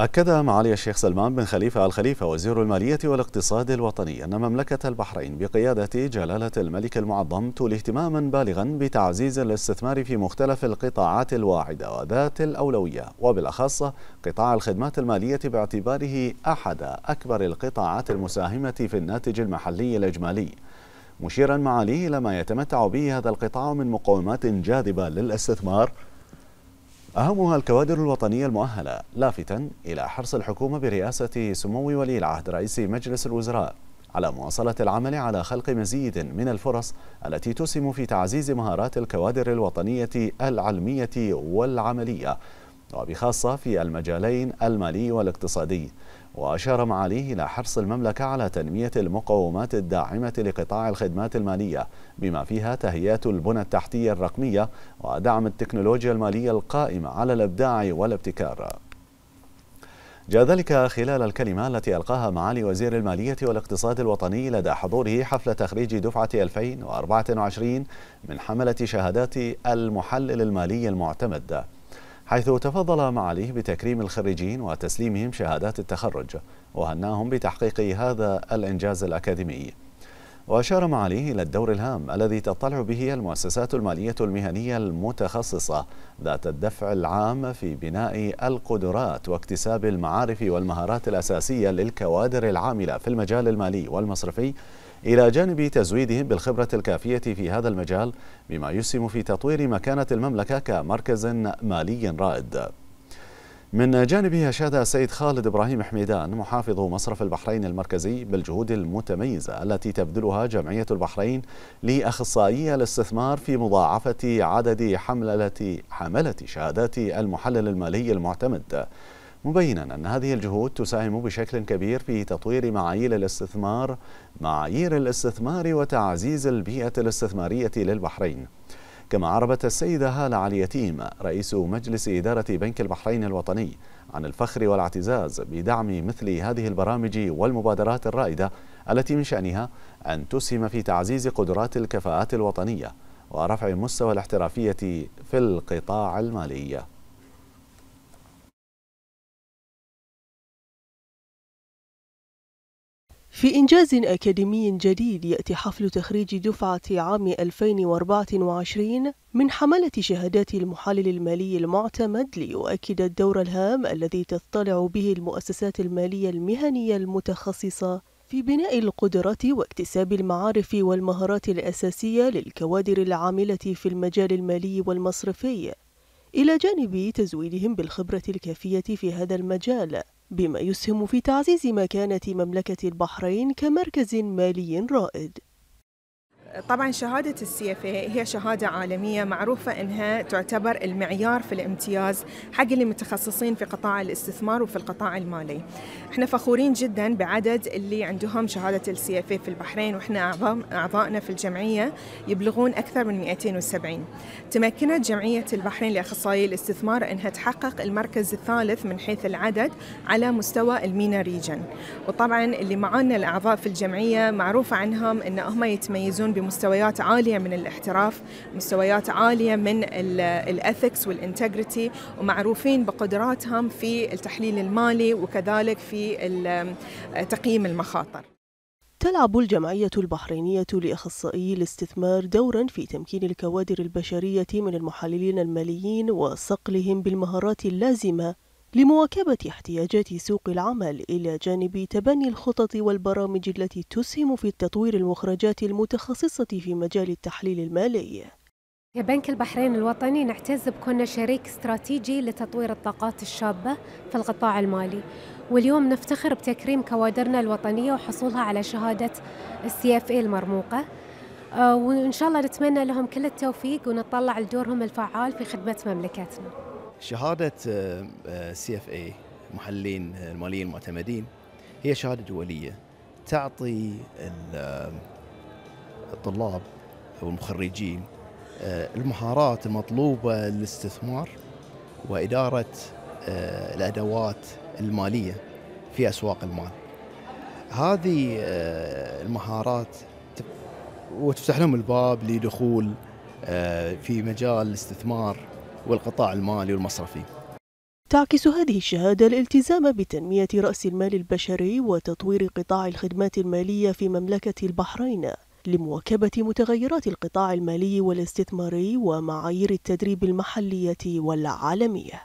أكد معالي الشيخ سلمان بن خليفة الخليفة وزير المالية والاقتصاد الوطني أن مملكة البحرين بقيادة جلالة الملك المعظم تولي اهتماما بالغا بتعزيز الاستثمار في مختلف القطاعات الواعدة وذات الأولوية وبالأخص قطاع الخدمات المالية باعتباره أحد أكبر القطاعات المساهمة في الناتج المحلي الإجمالي مشيرا معاليه إلى ما يتمتع به هذا القطاع من مقومات جاذبة للاستثمار أهمها الكوادر الوطنية المؤهلة لافتا إلى حرص الحكومة برئاسة سمو ولي العهد رئيس مجلس الوزراء على مواصلة العمل على خلق مزيد من الفرص التي تسهم في تعزيز مهارات الكوادر الوطنية العلمية والعملية وبخاصة في المجالين المالي والاقتصادي وأشار معاليه إلى حرص المملكة على تنمية المقومات الداعمة لقطاع الخدمات المالية بما فيها تهيئة البنى التحتية الرقمية ودعم التكنولوجيا المالية القائمة على الإبداع والابتكار جاء ذلك خلال الكلمة التي ألقاها معالي وزير المالية والاقتصاد الوطني لدى حضوره حفل تخريج دفعة 2024 من حملة شهادات المحلل المالي المعتمد حيث تفضل معاليه بتكريم الخريجين وتسليمهم شهادات التخرج وهناهم بتحقيق هذا الإنجاز الأكاديمي وأشار معاليه إلى الدور الهام الذي تطلع به المؤسسات المالية المهنية المتخصصة ذات الدفع العام في بناء القدرات واكتساب المعارف والمهارات الأساسية للكوادر العاملة في المجال المالي والمصرفي إلى جانب تزويدهم بالخبرة الكافية في هذا المجال بما يسهم في تطوير مكانة المملكة كمركز مالي رائد من جانبه أشاد السيد خالد إبراهيم حميدان محافظ مصرف البحرين المركزي بالجهود المتميزة التي تبذلها جمعية البحرين لأخصائي الاستثمار في مضاعفة عدد حملة حملة شهادات المحلل المالي المعتمد مبينا أن هذه الجهود تساهم بشكل كبير في تطوير معايير الاستثمار معايير الاستثمار وتعزيز البيئة الاستثمارية للبحرين كما عربت السيدة هالة علي يتيم رئيس مجلس إدارة بنك البحرين الوطني عن الفخر والاعتزاز بدعم مثل هذه البرامج والمبادرات الرائدة التي من شأنها أن تسهم في تعزيز قدرات الكفاءات الوطنية ورفع مستوى الاحترافية في القطاع المالي في إنجاز أكاديمي جديد يأتي حفل تخريج دفعة عام 2024 من حملة شهادات المحلل المالي المعتمد ليؤكد الدور الهام الذي تضطلع به المؤسسات المالية المهنية المتخصصة في بناء القدرات واكتساب المعارف والمهارات الأساسية للكوادر العاملة في المجال المالي والمصرفي إلى جانب تزويدهم بالخبرة الكافية في هذا المجال بما يسهم في تعزيز مكانة مملكة البحرين كمركز مالي رائد طبعا شهادة السي اف إيه هي شهادة عالمية معروفة انها تعتبر المعيار في الامتياز حق اللي متخصصين في قطاع الاستثمار وفي القطاع المالي. احنا فخورين جدا بعدد اللي عندهم شهادة السي اف إيه في البحرين واحنا اعضاء اعضائنا في الجمعية يبلغون اكثر من 270. تمكنت جمعية البحرين لاخصائي الاستثمار انها تحقق المركز الثالث من حيث العدد على مستوى المينا ريجن. وطبعا اللي معانا الاعضاء في الجمعية معروفة عنهم ان هم يتميزون بمستويات عالية من الاحتراف مستويات عالية من الأثكس والإنتجريتي ومعروفين بقدراتهم في التحليل المالي وكذلك في تقييم المخاطر تلعب الجمعية البحرينية لأخصائي الاستثمار دورا في تمكين الكوادر البشرية من المحللين الماليين وصقلهم بالمهارات اللازمة لمواكبة احتياجات سوق العمل إلى جانب تبني الخطط والبرامج التي تسهم في تطوير المخرجات المتخصصة في مجال التحليل المالي كبنك البحرين الوطني نعتز بكوننا شريك استراتيجي لتطوير الطاقات الشابة في القطاع المالي واليوم نفتخر بتكريم كوادرنا الوطنية وحصولها على شهادة السي اف اي المرموقة آه، وإن شاء الله نتمنى لهم كل التوفيق ونطلع لدورهم الفعال في خدمة مملكتنا شهادة سي آه، اف آه، اي محللين آه، الماليين المعتمدين هي شهادة دولية تعطي الطلاب والمخرجين المهارات المطلوبة للاستثمار وإدارة الأدوات المالية في أسواق المال هذه المهارات وتفتح لهم الباب لدخول في مجال الاستثمار والقطاع المالي والمصرفي تعكس هذه الشهادة الالتزام بتنمية رأس المال البشري وتطوير قطاع الخدمات المالية في مملكة البحرين لمواكبة متغيرات القطاع المالي والاستثماري ومعايير التدريب المحلية والعالمية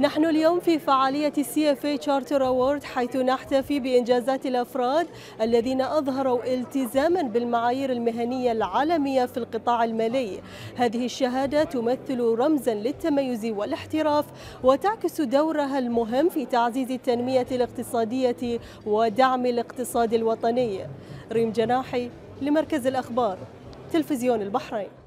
نحن اليوم في فعالية السي اف اي اوورد حيث نحتفي بانجازات الافراد الذين اظهروا التزاما بالمعايير المهنية العالمية في القطاع المالي. هذه الشهادة تمثل رمزا للتميز والاحتراف وتعكس دورها المهم في تعزيز التنمية الاقتصادية ودعم الاقتصاد الوطني. ريم جناحي لمركز الاخبار تلفزيون البحرين.